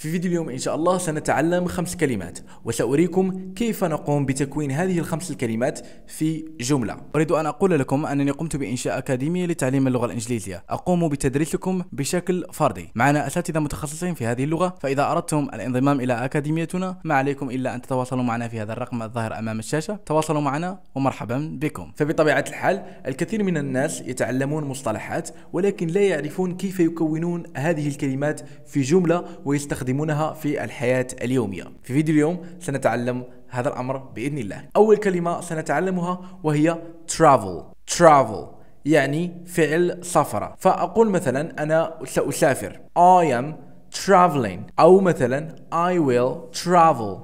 في فيديو اليوم إن شاء الله سنتعلم خمس كلمات وسأريكم كيف نقوم بتكوين هذه الخمس الكلمات في جملة أريد أن أقول لكم أنني قمت بإنشاء أكاديمية لتعليم اللغة الإنجليزية أقوم بتدريسكم بشكل فردي معنا أساتذة متخصصين في هذه اللغة فإذا أردتم الانضمام إلى أكاديميتنا ما عليكم إلا أن تتواصلوا معنا في هذا الرقم الظاهر أمام الشاشة تواصلوا معنا ومرحبا بكم فبطبيعة الحال الكثير من الناس يتعلمون مصطلحات ولكن لا يعرفون كيف يكونون هذه الكلمات في جملة ويستخدمون يستخدمونها في الحياة اليومية في فيديو اليوم سنتعلم هذا الأمر بإذن الله أول كلمة سنتعلمها وهي travel travel يعني فعل سفر فأقول مثلا أنا سأسافر I am traveling أو مثلا I will travel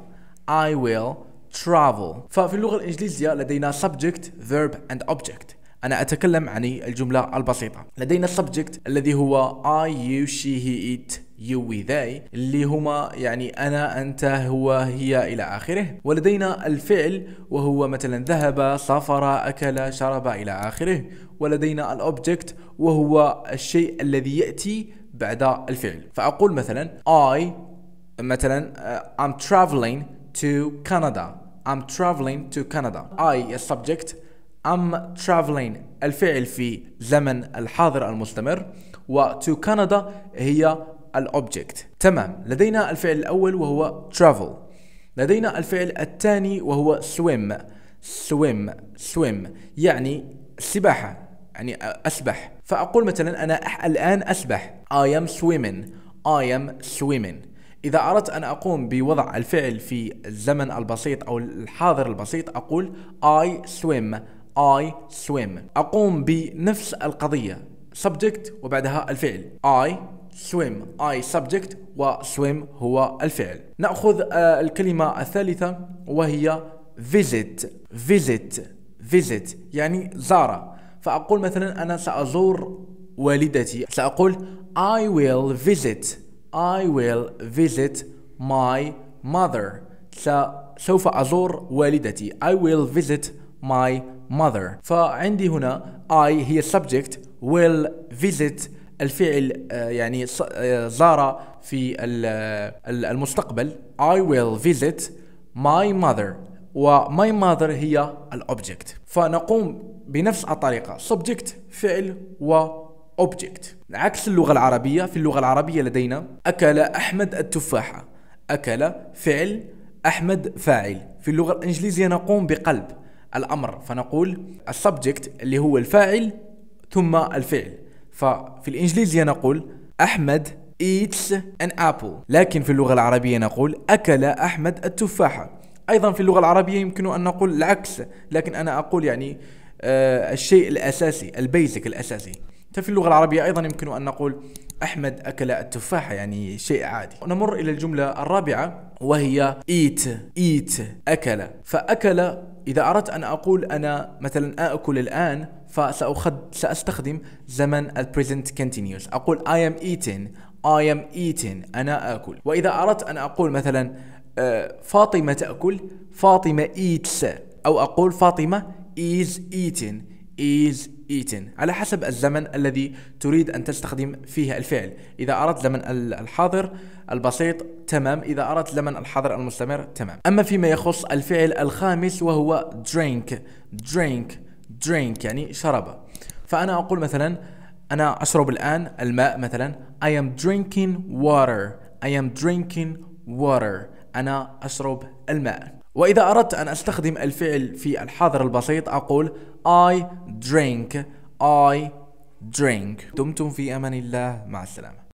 I will travel ففي اللغة الإنجليزية لدينا subject verb and object أنا أتكلم عن الجملة البسيطة لدينا subject الذي هو I, you, she, he, it يو ذاي اللي هما يعني أنا أنت هو هي إلى آخره ولدينا الفعل وهو مثلا ذهب سافر أكل شرب إلى آخره ولدينا الأوبجكت وهو الشيء الذي يأتي بعد الفعل فأقول مثلا I مثلا uh, I'm traveling to Canada I'm traveling to Canada I السبجكت I'm traveling الفعل في زمن الحاضر المستمر و to Canada هي الأوبجكت تمام لدينا الفعل الأول وهو travel لدينا الفعل الثاني وهو swim swim swim يعني السباحة يعني أسبح فأقول مثلا أنا الآن أسبح I am swimming I am swimming إذا أردت أن أقوم بوضع الفعل في الزمن البسيط أو الحاضر البسيط أقول I swim I swim أقوم بنفس القضية subject وبعدها الفعل I swim I subject و swim هو الفعل نأخذ الكلمة الثالثة وهي visit visit visit يعني زار فأقول مثلا أنا سأزور والدتي سأقول I will visit I will visit my mother سوف أزور والدتي I will visit my mother فعندي هنا I هي subject will visit الفعل آه، يعني آه، زار في آه، المستقبل I will visit my mother و my mother هي الأوبجكت فنقوم بنفس الطريقة subject فعل و object عكس اللغة العربية في اللغة العربية لدينا أكل أحمد التفاحة أكل فعل أحمد فاعل في اللغة الإنجليزية نقوم بقلب الأمر فنقول subject اللي هو الفاعل ثم الفعل ففي الإنجليزية نقول أحمد eats an apple لكن في اللغة العربية نقول أكل أحمد التفاحة أيضا في اللغة العربية يمكن أن نقول العكس لكن أنا أقول يعني آه الشيء الأساسي البيزك الأساسي ففي اللغة العربية أيضا يمكن أن نقول أحمد أكل التفاحة يعني شيء عادي نمر إلى الجملة الرابعة وهي eat eat أكل فأكل إذا أردت أن أقول أنا مثلا آكل الآن فسأخد سأستخدم زمن present continuous أقول I am eating I am eating أنا آكل وإذا أردت أن أقول مثلا آه، فاطمة تأكل فاطمة eats أو أقول فاطمة is eating is eaten على حسب الزمن الذي تريد أن تستخدم فيه الفعل إذا أردت زمن الحاضر البسيط تمام إذا أردت زمن الحاضر المستمر تمام أما فيما يخص الفعل الخامس وهو drink drink drink يعني شرب فأنا أقول مثلا أنا أشرب الآن الماء مثلا I am drinking water I am drinking water أنا أشرب الماء وإذا أردت أن أستخدم الفعل في الحاضر البسيط أقول I drink I drink دمتم في أمان الله مع السلامة